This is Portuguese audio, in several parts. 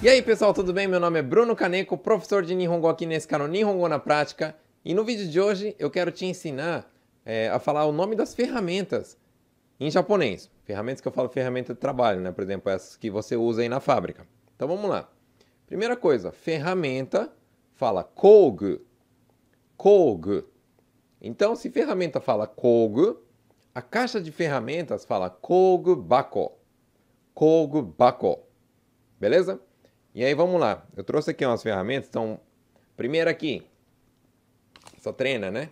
E aí pessoal, tudo bem? Meu nome é Bruno Caneco, professor de Nihongo aqui nesse canal Nihongo na Prática. E no vídeo de hoje eu quero te ensinar é, a falar o nome das ferramentas em japonês. Ferramentas que eu falo ferramenta de trabalho, né? Por exemplo, essas que você usa aí na fábrica. Então vamos lá. Primeira coisa, ferramenta fala kogu. Kogu. Então, se ferramenta fala kogu, a caixa de ferramentas fala kogu bako. Kogu bako. Beleza? E aí vamos lá. Eu trouxe aqui umas ferramentas. Então, primeiro aqui. Só treina, né?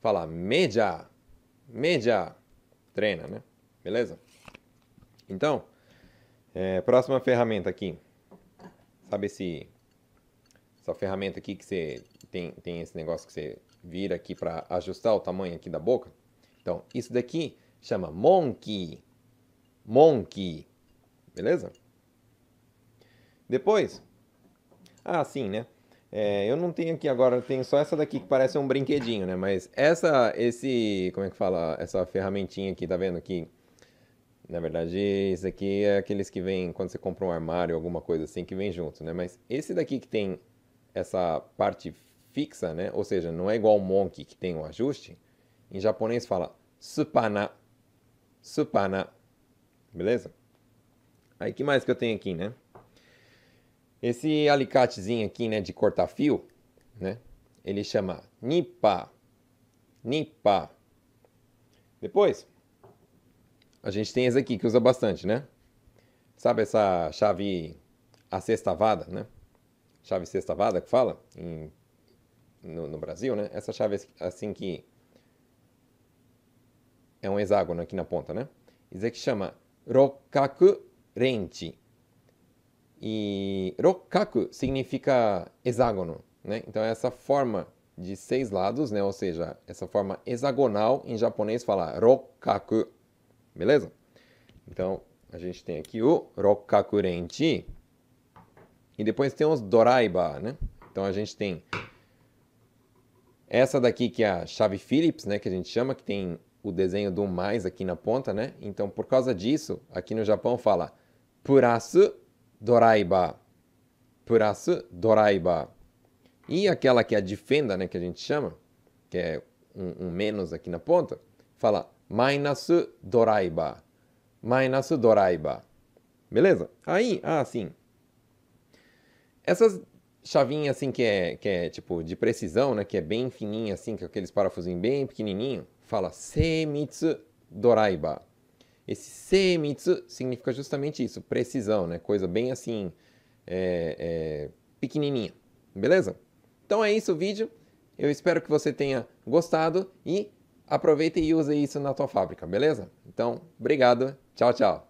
Fala média. Média. Treina, né? Beleza? Então, é, próxima ferramenta aqui. Sabe esse, essa ferramenta aqui que você tem, tem esse negócio que você vira aqui para ajustar o tamanho aqui da boca? Então, isso daqui chama Monkey. Monkey. Beleza? Depois, ah, sim, né? É, eu não tenho aqui agora, tenho só essa daqui que parece um brinquedinho, né? Mas essa, esse, como é que fala? Essa ferramentinha aqui, tá vendo aqui? Na verdade, isso aqui é aqueles que vem quando você compra um armário, alguma coisa assim, que vem junto, né? Mas esse daqui que tem essa parte fixa, né? Ou seja, não é igual o Monk que tem o um ajuste. Em japonês fala supana, supana, beleza? Aí que mais que eu tenho aqui, né? Esse alicatezinho aqui, né, de cortar fio, né, ele chama nipa, nipa. Depois, a gente tem esse aqui que usa bastante, né? Sabe essa chave a sextavada, né? Chave sextavada que fala em, no, no Brasil, né? Essa chave assim que é um hexágono aqui na ponta, né? Isso aqui chama rokaku rente. E rokaku significa hexágono, né? Então é essa forma de seis lados, né? Ou seja, essa forma hexagonal em japonês fala rokaku, beleza? Então a gente tem aqui o rokaku renchi e depois tem os doraiba, né? Então a gente tem essa daqui que é a chave Phillips, né? Que a gente chama, que tem o desenho do mais aqui na ponta, né? Então por causa disso, aqui no Japão fala purasu Doraiba. Purasu Doraiba. E aquela que é de fenda, né, que a gente chama, que é um, um menos aqui na ponta, fala minus Doraiba. Mainasu Doraiba. Beleza? Aí, ah, sim. Essas chavinhas assim que é, que é tipo de precisão, né, que é bem fininha assim, que é aqueles parafusinhos bem pequenininho, fala Semitsu Doraiba. Esse semitsu significa justamente isso, precisão, né? Coisa bem assim, é, é, pequenininha. Beleza? Então é isso o vídeo. Eu espero que você tenha gostado e aproveita e use isso na tua fábrica, beleza? Então, obrigado. Tchau, tchau.